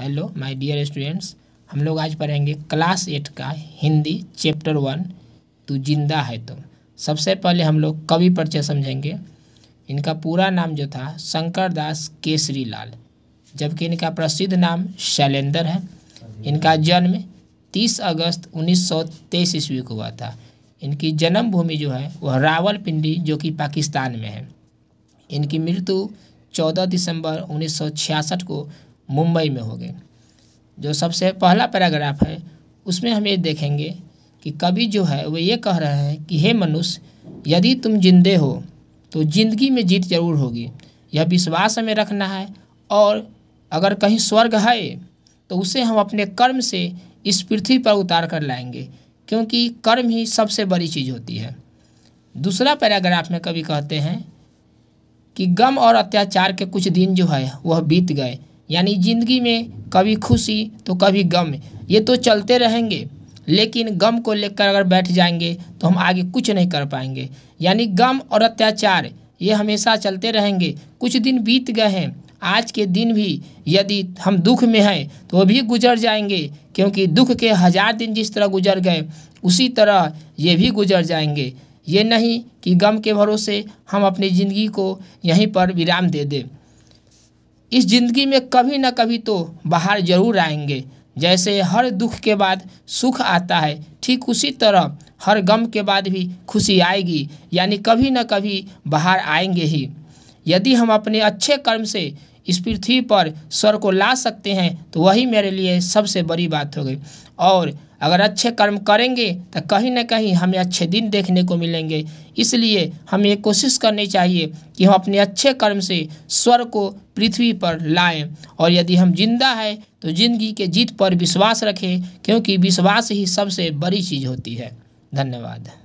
hello my dear students हम लोग आज पढ़ेंगे क्लास एट का हिंदी चैप्टर वन तू जिंदा है तुम सबसे पहले हम लोग कवि परिचय समझेंगे इनका पूरा नाम जो था शंकर दास केसरी लाल जबकि इनका प्रसिद्ध नाम शैलेंद्र है इनका जन्म 30 अगस्त 1923 ईस्वी को हुआ था इनकी जन्मभूमि जो है वह रावलपिंडी जो कि पाकिस्तान में है इनकी मृत्यु 14 दिसंबर 1966 को मुंबई में हो गए जो सबसे पहला पैराग्राफ है उसमें हम ये देखेंगे कि कवि जो है वो ये कह रहे हैं कि हे मनुष्य यदि तुम जिंदे हो तो जिंदगी में जीत जरूर होगी यह विश्वास हमें रखना है और अगर कहीं स्वर्ग है तो उसे हम अपने कर्म से इस पृथ्वी पर उतार कर लाएंगे क्योंकि कर्म ही सबसे बड़ी चीज़ होती है दूसरा पैराग्राफ में कभी कहते हैं कि गम और अत्याचार के कुछ दिन जो है वह बीत गए यानी ज़िंदगी में कभी खुशी तो कभी गम ये तो चलते रहेंगे लेकिन गम को लेकर अगर बैठ जाएंगे तो हम आगे कुछ नहीं कर पाएंगे यानी गम और अत्याचार ये हमेशा चलते रहेंगे कुछ दिन बीत गए हैं आज के दिन भी यदि हम दुख में हैं तो वो भी गुजर जाएंगे क्योंकि दुख के हज़ार दिन जिस तरह गुजर गए उसी तरह ये भी गुजर जाएंगे ये नहीं कि गम के भरोसे हम अपनी ज़िंदगी को यहीं पर विराम दे दें इस ज़िंदगी में कभी ना कभी तो बाहर जरूर आएंगे जैसे हर दुख के बाद सुख आता है ठीक उसी तरह हर गम के बाद भी खुशी आएगी यानी कभी ना कभी बाहर आएंगे ही यदि हम अपने अच्छे कर्म से इस पृथ्वी पर स्वर को ला सकते हैं तो वही मेरे लिए सबसे बड़ी बात हो गई और अगर अच्छे कर्म करेंगे तो कहीं ना कहीं हमें अच्छे दिन देखने को मिलेंगे इसलिए हमें कोशिश करनी चाहिए कि हम अपने अच्छे कर्म से स्वर को पृथ्वी पर लाएं और यदि हम जिंदा हैं तो जिंदगी के जीत पर विश्वास रखें क्योंकि विश्वास ही सबसे बड़ी चीज़ होती है धन्यवाद